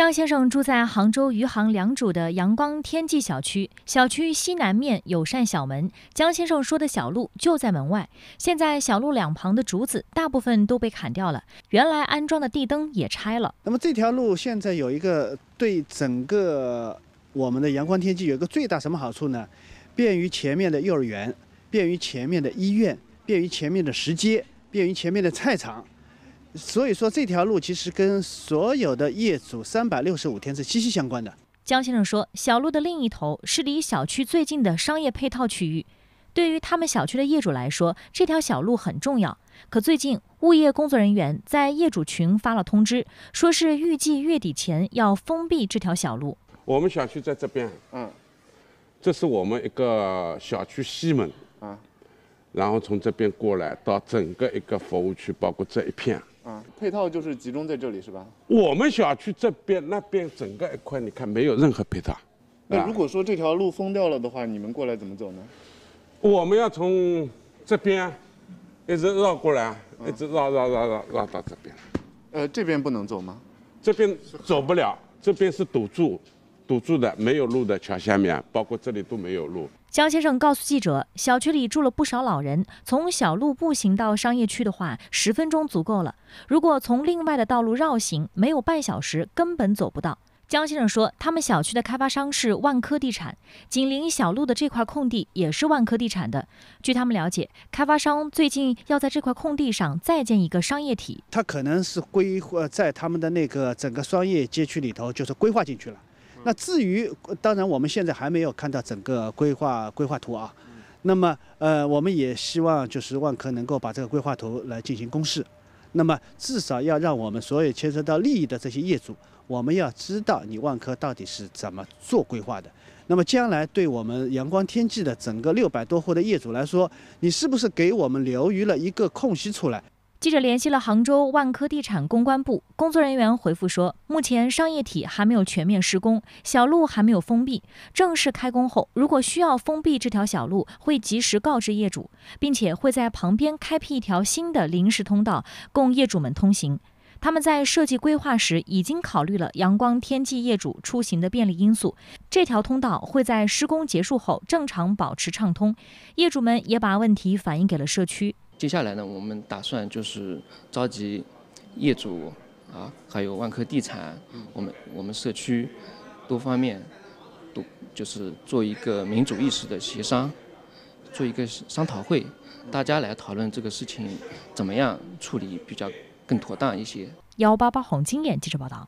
江先生住在杭州余杭良渚的阳光天际小区，小区西南面有扇小门。江先生说的小路就在门外。现在小路两旁的竹子大部分都被砍掉了，原来安装的地灯也拆了。那么这条路现在有一个对整个我们的阳光天际有一个最大什么好处呢？便于前面的幼儿园，便于前面的医院，便于前面的石街，便于前面的菜场。所以说这条路其实跟所有的业主三百六十五天是息息相关的。江先生说，小路的另一头是离小区最近的商业配套区域，对于他们小区的业主来说，这条小路很重要。可最近，物业工作人员在业主群发了通知，说是预计月底前要封闭这条小路。我们小区在这边，嗯，这是我们一个小区西门啊，然后从这边过来到整个一个服务区，包括这一片。配套就是集中在这里，是吧？我们小区这边那边整个一块，你看没有任何配套。那如果说这条路封掉了的话，你们过来怎么走呢？我们要从这边一直绕过来，一直绕绕绕绕绕到这边。呃，这边不能走吗？这边走不了，这边是堵住。堵住的没有路的桥下面，包括这里都没有路。江先生告诉记者，小区里住了不少老人，从小路步行到商业区的话，十分钟足够了。如果从另外的道路绕行，没有半小时根本走不到。江先生说，他们小区的开发商是万科地产，紧邻小路的这块空地也是万科地产的。据他们了解，开发商最近要在这块空地上再建一个商业体，他可能是规划在他们的那个整个商业街区里头，就是规划进去了。那至于当然，我们现在还没有看到整个规划规划图啊。那么，呃，我们也希望就是万科能够把这个规划图来进行公示。那么，至少要让我们所有牵涉到利益的这些业主，我们要知道你万科到底是怎么做规划的。那么，将来对我们阳光天际的整个六百多户的业主来说，你是不是给我们留余了一个空隙出来？记者联系了杭州万科地产公关部，工作人员回复说，目前商业体还没有全面施工，小路还没有封闭。正式开工后，如果需要封闭这条小路，会及时告知业主，并且会在旁边开辟一条新的临时通道，供业主们通行。他们在设计规划时已经考虑了阳光天际业主出行的便利因素，这条通道会在施工结束后正常保持畅通。业主们也把问题反映给了社区。接下来呢，我们打算就是召集业主啊，还有万科地产，我们我们社区多方面，都就是做一个民主意识的协商，做一个商讨会，大家来讨论这个事情怎么样处理比较更妥当一些。幺八八黄金眼记者报道。